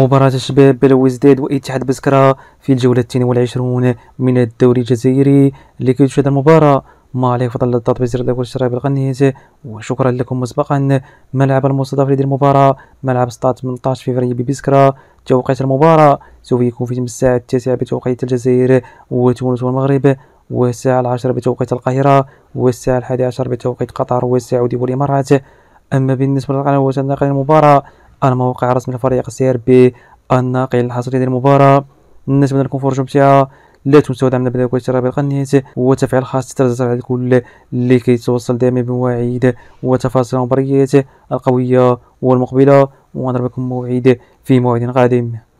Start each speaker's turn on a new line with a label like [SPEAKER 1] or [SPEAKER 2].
[SPEAKER 1] مباراة الشباب بلوزداد واتحاد بسكرة في الجولة الثانية والعشرون من الدوري الجزائري لكي تشاهد المباراة ما عليه فضل الضغط بزر الاول الشرابي الغنيز وشكرا لكم مسبقا ملعب المستضاف لهذه المباراه ملعب 18 فبراير ببسكره توقيت المباراه سوف يكون في الساعه التاسعه بتوقيت الجزائر وتونس والمغرب والساعه العاشره بتوقيت القاهره والساعه الحادية عشر بتوقيت قطر والسعوديه والامارات اما بالنسبه للقنوات الناقله المباراه الموقع الرسمي رسمي لفريق السير بي الناقل الحصري للمباراة بالنسبه لكم فرجة ممتعة لا تنسوا دعمنا باللايك والاشتراك بالقناة وتفعيل خاص ترى على الكل لكي كيتوصل دائما بمواعيد وتفاصيل المباريات القوية والمقبلة ونضربكم موعد في موعد قادم